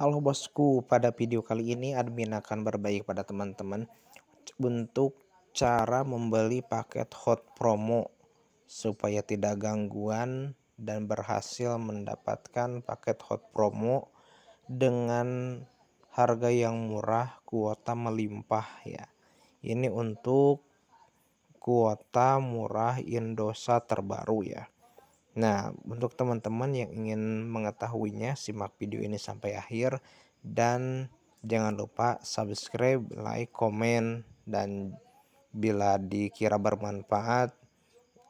Halo bosku, pada video kali ini admin akan berbagi pada teman-teman untuk cara membeli paket hot promo supaya tidak gangguan dan berhasil mendapatkan paket hot promo dengan harga yang murah, kuota melimpah ya. Ini untuk kuota murah Indosat terbaru ya. Nah, untuk teman-teman yang ingin mengetahuinya, simak video ini sampai akhir dan jangan lupa subscribe, like, komen dan bila dikira bermanfaat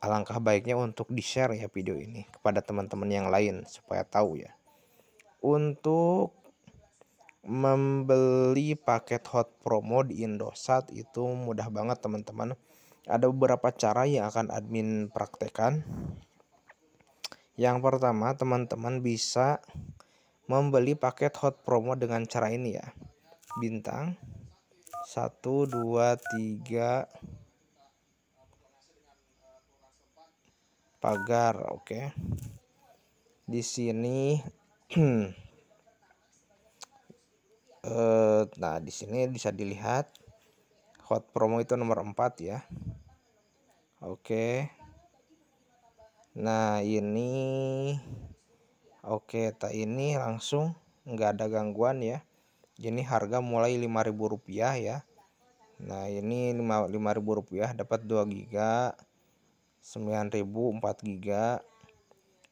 alangkah baiknya untuk di-share ya video ini kepada teman-teman yang lain supaya tahu ya. Untuk membeli paket hot promo di Indosat itu mudah banget teman-teman. Ada beberapa cara yang akan admin praktekan yang pertama, teman-teman bisa membeli paket hot promo dengan cara ini ya. Bintang 1 2 3 pagar, oke. Okay. Di sini eh nah di sini bisa dilihat hot promo itu nomor 4 ya. Oke. Okay nah ini oke tak ini langsung nggak ada gangguan ya ini harga mulai 5000 rupiah ya nah ini 5000 rupiah dapat 2 giga 9000 4 giga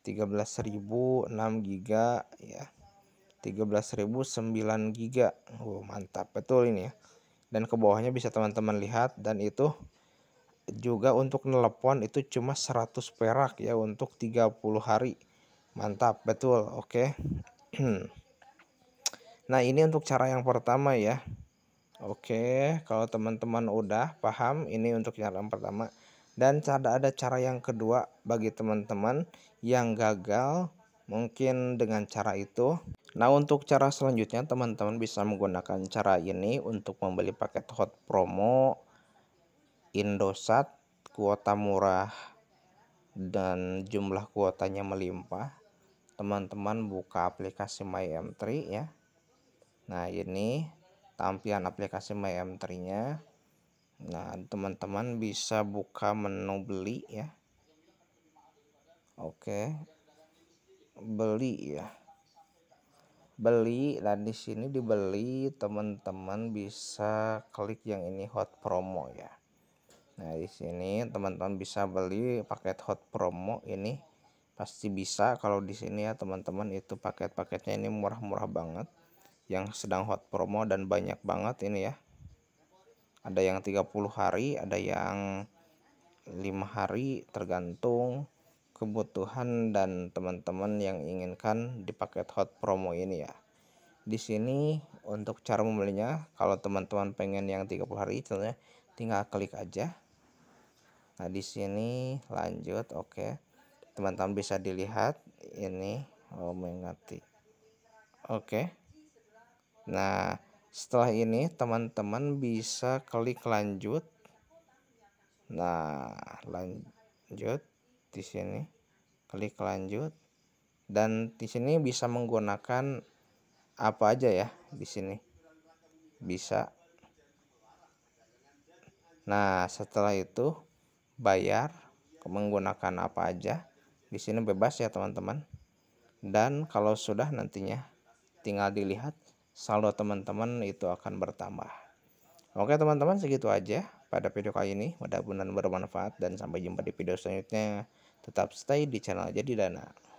13000 6 giga ya 13000 9 giga wow, mantap betul ini ya dan ke bawahnya bisa teman-teman lihat dan itu juga untuk nelpon itu cuma 100 perak ya untuk 30 hari mantap betul oke okay. nah ini untuk cara yang pertama ya Oke, kalau teman-teman udah paham ini untuk cara yang pertama dan ada ada cara yang kedua bagi teman-teman yang gagal mungkin dengan cara itu. Nah, untuk cara selanjutnya teman-teman bisa menggunakan cara ini untuk membeli paket hot promo Indosat kuota murah dan jumlah kuotanya melimpah teman-teman buka aplikasi MyM3 ya nah ini tampilan aplikasi MyM3 nya nah teman-teman bisa buka menu beli ya oke beli ya beli dan di sini dibeli teman-teman bisa klik yang ini hot promo ya Nah, di sini teman-teman bisa beli paket hot promo ini pasti bisa kalau di sini ya teman-teman itu paket-paketnya ini murah-murah banget yang sedang hot promo dan banyak banget ini ya. Ada yang 30 hari, ada yang 5 hari tergantung kebutuhan dan teman-teman yang inginkan di paket hot promo ini ya. Di sini untuk cara membelinya kalau teman-teman pengen yang 30 hari tentunya tinggal klik aja nah di sini lanjut oke okay. teman-teman bisa dilihat ini oh mengerti oke okay. nah setelah ini teman-teman bisa klik lanjut nah lanjut di sini klik lanjut dan di sini bisa menggunakan apa aja ya di sini bisa nah setelah itu bayar menggunakan apa aja di sini bebas ya teman-teman dan kalau sudah nantinya tinggal dilihat saldo teman-teman itu akan bertambah oke teman-teman segitu aja pada video kali ini mudah-mudahan bermanfaat dan sampai jumpa di video selanjutnya tetap stay di channel jadi dana